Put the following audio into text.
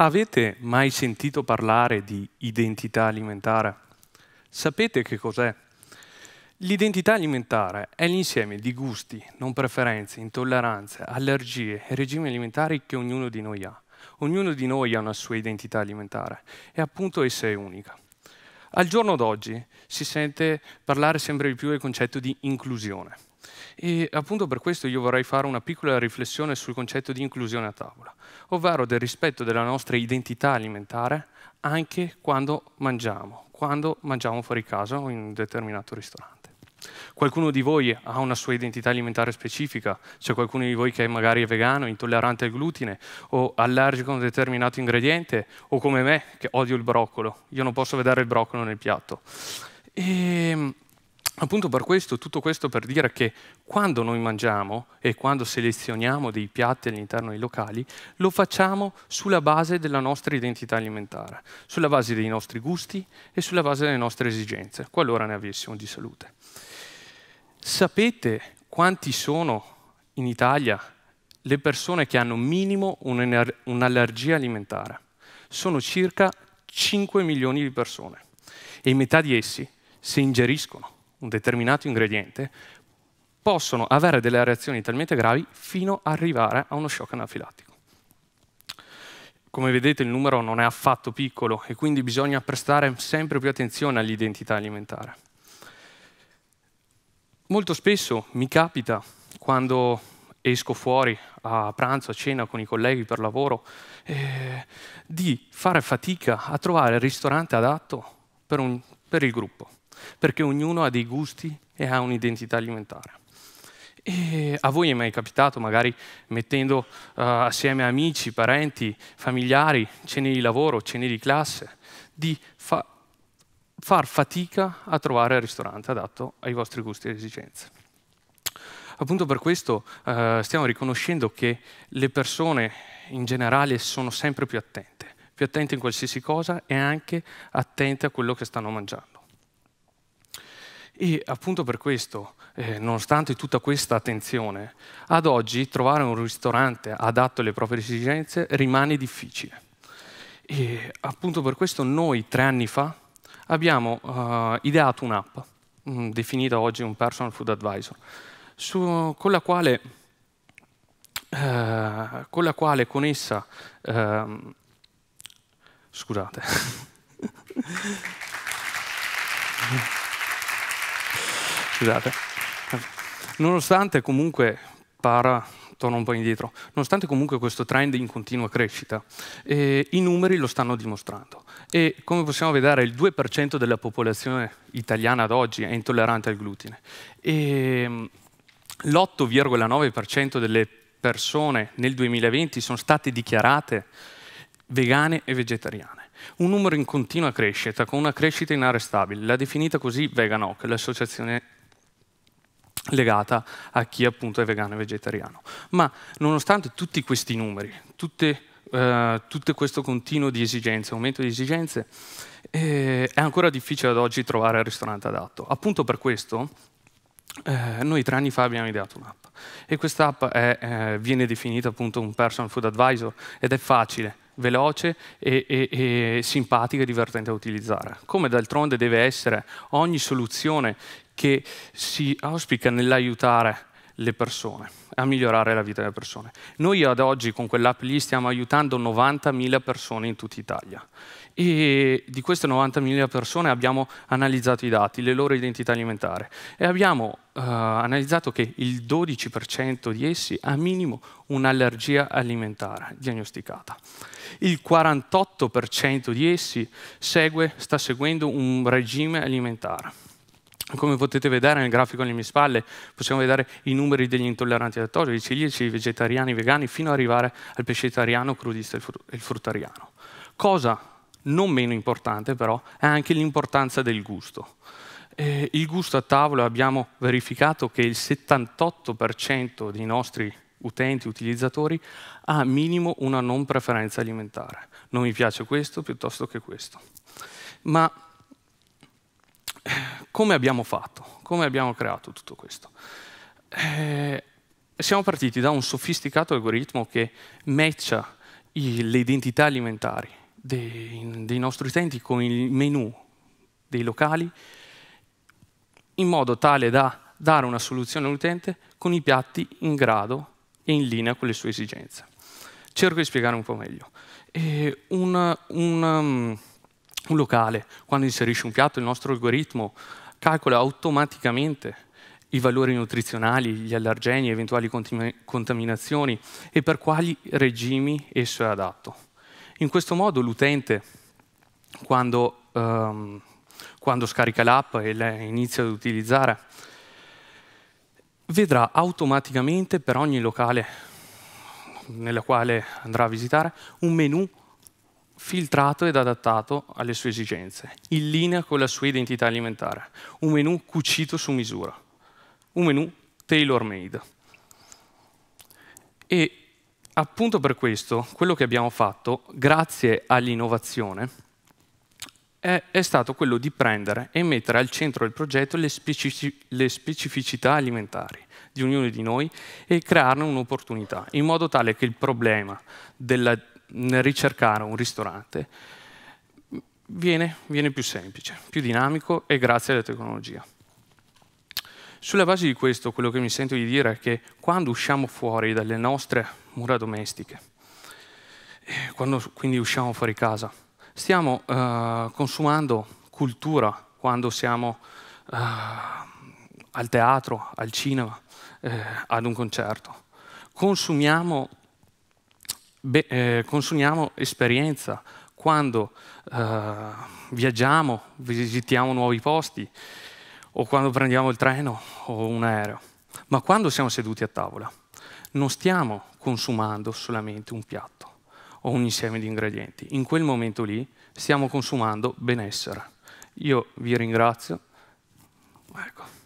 Avete mai sentito parlare di identità alimentare? Sapete che cos'è? L'identità alimentare è l'insieme di gusti, non preferenze, intolleranze, allergie e regimi alimentari che ognuno di noi ha. Ognuno di noi ha una sua identità alimentare e appunto essa è unica. Al giorno d'oggi si sente parlare sempre di più del concetto di inclusione e appunto per questo io vorrei fare una piccola riflessione sul concetto di inclusione a tavola, ovvero del rispetto della nostra identità alimentare anche quando mangiamo, quando mangiamo fuori casa o in un determinato ristorante. Qualcuno di voi ha una sua identità alimentare specifica, c'è qualcuno di voi che magari è vegano, intollerante al glutine o allergico a un determinato ingrediente o come me che odio il broccolo, io non posso vedere il broccolo nel piatto. E ehm, Appunto per questo, tutto questo per dire che quando noi mangiamo e quando selezioniamo dei piatti all'interno dei locali, lo facciamo sulla base della nostra identità alimentare, sulla base dei nostri gusti e sulla base delle nostre esigenze, qualora ne avessimo di salute. Sapete quanti sono in Italia le persone che hanno minimo un'allergia alimentare? Sono circa 5 milioni di persone e metà di essi se ingeriscono un determinato ingrediente possono avere delle reazioni talmente gravi fino ad arrivare a uno shock anafilattico. Come vedete il numero non è affatto piccolo e quindi bisogna prestare sempre più attenzione all'identità alimentare. Molto spesso mi capita quando esco fuori a pranzo, a cena con i colleghi per lavoro, eh, di fare fatica a trovare il ristorante adatto per, un, per il gruppo perché ognuno ha dei gusti e ha un'identità alimentare. E a voi è mai capitato, magari mettendo uh, assieme amici, parenti, familiari, cene di lavoro, cene di classe, di fa far fatica a trovare il ristorante adatto ai vostri gusti e esigenze. Appunto per questo uh, stiamo riconoscendo che le persone in generale sono sempre più attente, più attente in qualsiasi cosa e anche attente a quello che stanno mangiando. E appunto per questo, eh, nonostante tutta questa attenzione, ad oggi trovare un ristorante adatto alle proprie esigenze rimane difficile. E appunto per questo noi tre anni fa abbiamo uh, ideato un'app, mm, definita oggi un personal food advisor, su, con, la quale, uh, con la quale, con essa, uh, scusate, Scusate. Nonostante comunque, para, torno un po' indietro, nonostante comunque questo trend in continua crescita, eh, i numeri lo stanno dimostrando. E come possiamo vedere il 2% della popolazione italiana ad oggi è intollerante al glutine. Ehm, e l'8,9% delle persone nel 2020 sono state dichiarate vegane e vegetariane. Un numero in continua crescita, con una crescita inarrestabile. L'ha definita così Veganoc, l'associazione legata a chi appunto è vegano e vegetariano. Ma nonostante tutti questi numeri, tutte, eh, tutto questo continuo di esigenze, aumento di esigenze, eh, è ancora difficile ad oggi trovare il ristorante adatto. Appunto per questo eh, noi tre anni fa abbiamo ideato un'app e questa quest'app eh, viene definita appunto un personal food advisor ed è facile veloce e, e, e, simpatica e divertente da utilizzare. Come d'altronde deve essere ogni soluzione che si auspica nell'aiutare le persone, a migliorare la vita delle persone. Noi ad oggi con quell'app lì stiamo aiutando 90.000 persone in tutta Italia e di queste 90.000 persone abbiamo analizzato i dati, le loro identità alimentari e abbiamo eh, analizzato che il 12% di essi ha minimo un'allergia alimentare diagnosticata. Il 48% di essi segue, sta seguendo un regime alimentare come potete vedere nel grafico alle mie spalle, possiamo vedere i numeri degli intolleranti al lattosio, i celiaci, i vegetariani, i vegani, fino ad arrivare al pescetariano, crudista e il fruttariano. Cosa non meno importante però è anche l'importanza del gusto. Eh, il gusto a tavola abbiamo verificato che il 78% dei nostri utenti, utilizzatori, ha minimo una non preferenza alimentare. Non mi piace questo piuttosto che questo. Ma come abbiamo fatto? Come abbiamo creato tutto questo? Eh, siamo partiti da un sofisticato algoritmo che matcha i, le identità alimentari dei, dei nostri utenti con il menu dei locali in modo tale da dare una soluzione all'utente con i piatti in grado e in linea con le sue esigenze. Cerco di spiegare un po' meglio. Eh, un, un, um, un locale, quando inserisce un piatto, il nostro algoritmo calcola automaticamente i valori nutrizionali, gli allergeni, eventuali contaminazioni e per quali regimi esso è adatto. In questo modo l'utente, quando, ehm, quando scarica l'app e la inizia ad utilizzare, vedrà automaticamente per ogni locale nella quale andrà a visitare un menu filtrato ed adattato alle sue esigenze, in linea con la sua identità alimentare. Un menù cucito su misura, un menù tailor-made. E appunto per questo, quello che abbiamo fatto, grazie all'innovazione, è, è, stato quello di prendere e mettere al centro del progetto le, specific le specificità alimentari di ognuno di noi e crearne un'opportunità, in modo tale che il problema della nel ricercare un ristorante viene, viene più semplice, più dinamico e grazie alla tecnologia. Sulla base di questo, quello che mi sento di dire è che quando usciamo fuori dalle nostre mura domestiche, eh, quando quindi usciamo fuori casa, stiamo eh, consumando cultura quando siamo eh, al teatro, al cinema, eh, ad un concerto. Consumiamo be, eh, consumiamo esperienza, quando eh, viaggiamo, visitiamo nuovi posti, o quando prendiamo il treno o un aereo. Ma quando siamo seduti a tavola, non stiamo consumando solamente un piatto o un insieme di ingredienti. In quel momento lì stiamo consumando benessere. Io vi ringrazio. Ecco.